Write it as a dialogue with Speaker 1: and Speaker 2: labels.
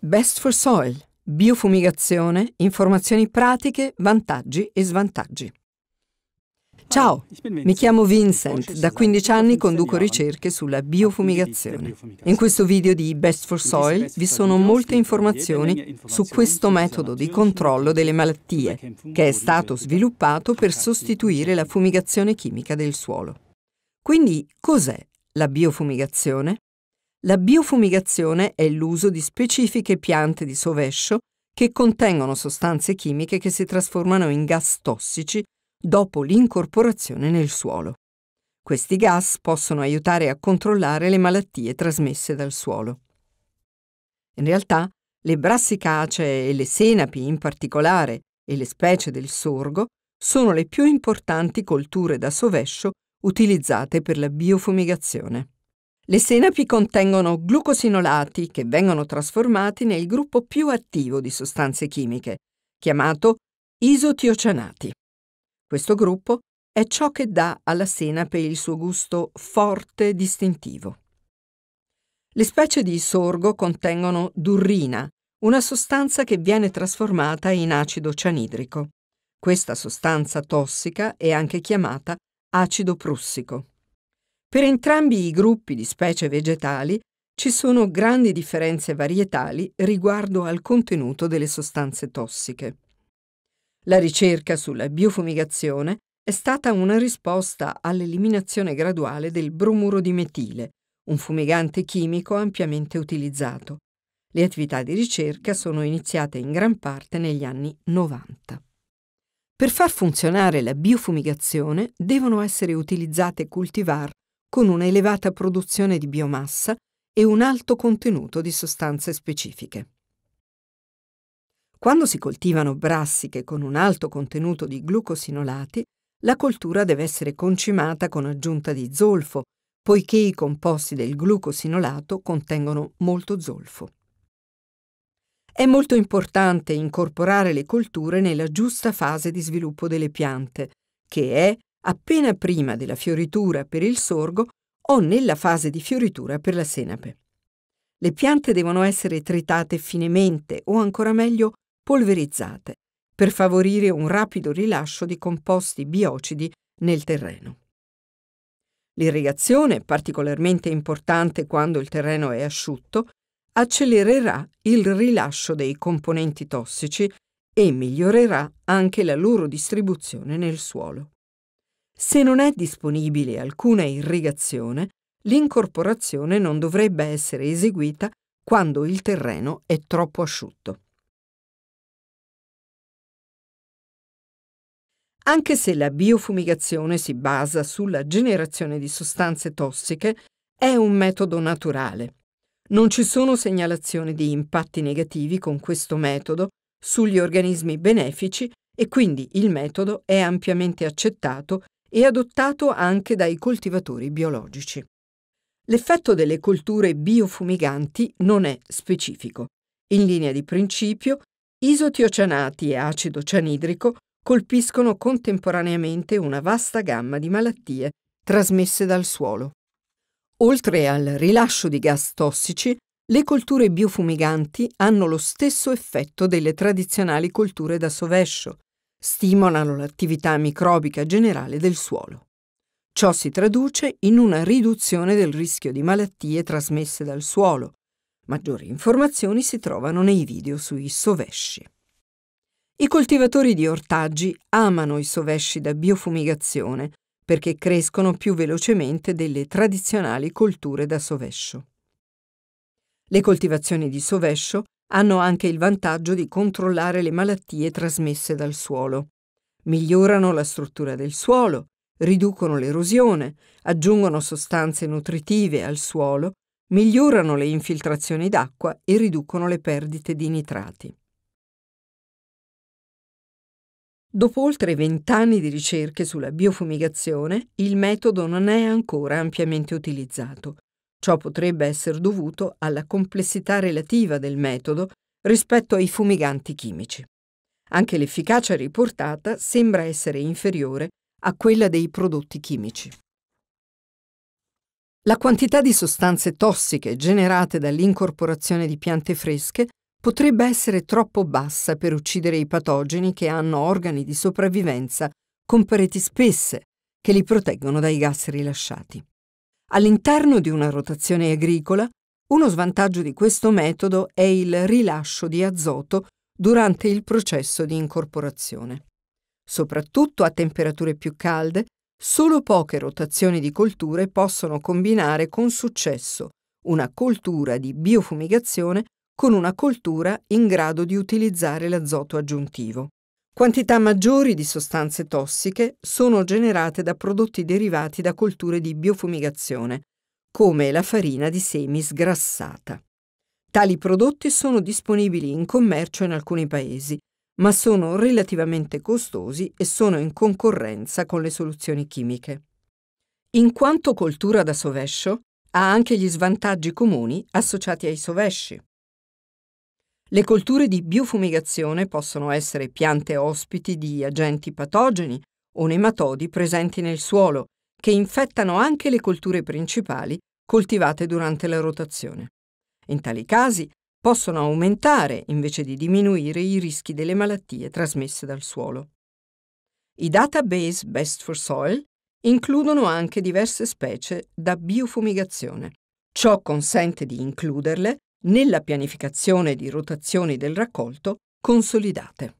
Speaker 1: Best for Soil, biofumigazione, informazioni pratiche, vantaggi e svantaggi. Ciao, mi chiamo Vincent, da 15 anni conduco ricerche sulla biofumigazione. In questo video di Best for Soil vi sono molte informazioni su questo metodo di controllo delle malattie, che è stato sviluppato per sostituire la fumigazione chimica del suolo. Quindi cos'è la biofumigazione? La biofumigazione è l'uso di specifiche piante di sovescio che contengono sostanze chimiche che si trasformano in gas tossici dopo l'incorporazione nel suolo. Questi gas possono aiutare a controllare le malattie trasmesse dal suolo. In realtà, le brassicacee e le senapi in particolare e le specie del sorgo sono le più importanti colture da sovescio utilizzate per la biofumigazione. Le senapi contengono glucosinolati che vengono trasformati nel gruppo più attivo di sostanze chimiche, chiamato isotiocianati. Questo gruppo è ciò che dà alla senape il suo gusto forte e distintivo. Le specie di sorgo contengono durrina, una sostanza che viene trasformata in acido cianidrico. Questa sostanza tossica è anche chiamata acido prussico. Per entrambi i gruppi di specie vegetali ci sono grandi differenze varietali riguardo al contenuto delle sostanze tossiche. La ricerca sulla biofumigazione è stata una risposta all'eliminazione graduale del bromuro di metile, un fumigante chimico ampiamente utilizzato. Le attività di ricerca sono iniziate in gran parte negli anni 90. Per far funzionare la biofumigazione devono essere utilizzate cultivar con una elevata produzione di biomassa e un alto contenuto di sostanze specifiche. Quando si coltivano brassiche con un alto contenuto di glucosinolati, la coltura deve essere concimata con aggiunta di zolfo, poiché i composti del glucosinolato contengono molto zolfo. È molto importante incorporare le colture nella giusta fase di sviluppo delle piante, che è appena prima della fioritura per il sorgo o nella fase di fioritura per la senape. Le piante devono essere tritate finemente o ancora meglio polverizzate per favorire un rapido rilascio di composti biocidi nel terreno. L'irrigazione, particolarmente importante quando il terreno è asciutto, accelererà il rilascio dei componenti tossici e migliorerà anche la loro distribuzione nel suolo. Se non è disponibile alcuna irrigazione, l'incorporazione non dovrebbe essere eseguita quando il terreno è troppo asciutto. Anche se la biofumigazione si basa sulla generazione di sostanze tossiche, è un metodo naturale. Non ci sono segnalazioni di impatti negativi con questo metodo sugli organismi benefici e quindi il metodo è ampiamente accettato e adottato anche dai coltivatori biologici. L'effetto delle colture biofumiganti non è specifico. In linea di principio, isotiocianati e acido cianidrico colpiscono contemporaneamente una vasta gamma di malattie trasmesse dal suolo. Oltre al rilascio di gas tossici, le colture biofumiganti hanno lo stesso effetto delle tradizionali colture da sovescio, stimolano l'attività microbica generale del suolo. Ciò si traduce in una riduzione del rischio di malattie trasmesse dal suolo. Maggiori informazioni si trovano nei video sui sovesci. I coltivatori di ortaggi amano i sovesci da biofumigazione perché crescono più velocemente delle tradizionali colture da sovescio. Le coltivazioni di sovescio hanno anche il vantaggio di controllare le malattie trasmesse dal suolo. Migliorano la struttura del suolo, riducono l'erosione, aggiungono sostanze nutritive al suolo, migliorano le infiltrazioni d'acqua e riducono le perdite di nitrati. Dopo oltre vent'anni di ricerche sulla biofumigazione, il metodo non è ancora ampiamente utilizzato, Ciò potrebbe essere dovuto alla complessità relativa del metodo rispetto ai fumiganti chimici. Anche l'efficacia riportata sembra essere inferiore a quella dei prodotti chimici. La quantità di sostanze tossiche generate dall'incorporazione di piante fresche potrebbe essere troppo bassa per uccidere i patogeni che hanno organi di sopravvivenza con pareti spesse che li proteggono dai gas rilasciati. All'interno di una rotazione agricola, uno svantaggio di questo metodo è il rilascio di azoto durante il processo di incorporazione. Soprattutto a temperature più calde, solo poche rotazioni di colture possono combinare con successo una coltura di biofumigazione con una coltura in grado di utilizzare l'azoto aggiuntivo. Quantità maggiori di sostanze tossiche sono generate da prodotti derivati da colture di biofumigazione, come la farina di semi sgrassata. Tali prodotti sono disponibili in commercio in alcuni paesi, ma sono relativamente costosi e sono in concorrenza con le soluzioni chimiche. In quanto coltura da sovescio, ha anche gli svantaggi comuni associati ai sovesci. Le colture di biofumigazione possono essere piante ospiti di agenti patogeni o nematodi presenti nel suolo, che infettano anche le colture principali coltivate durante la rotazione. In tali casi possono aumentare invece di diminuire i rischi delle malattie trasmesse dal suolo. I database Best for Soil includono anche diverse specie da biofumigazione. Ciò consente di includerle nella pianificazione di rotazioni del raccolto consolidate.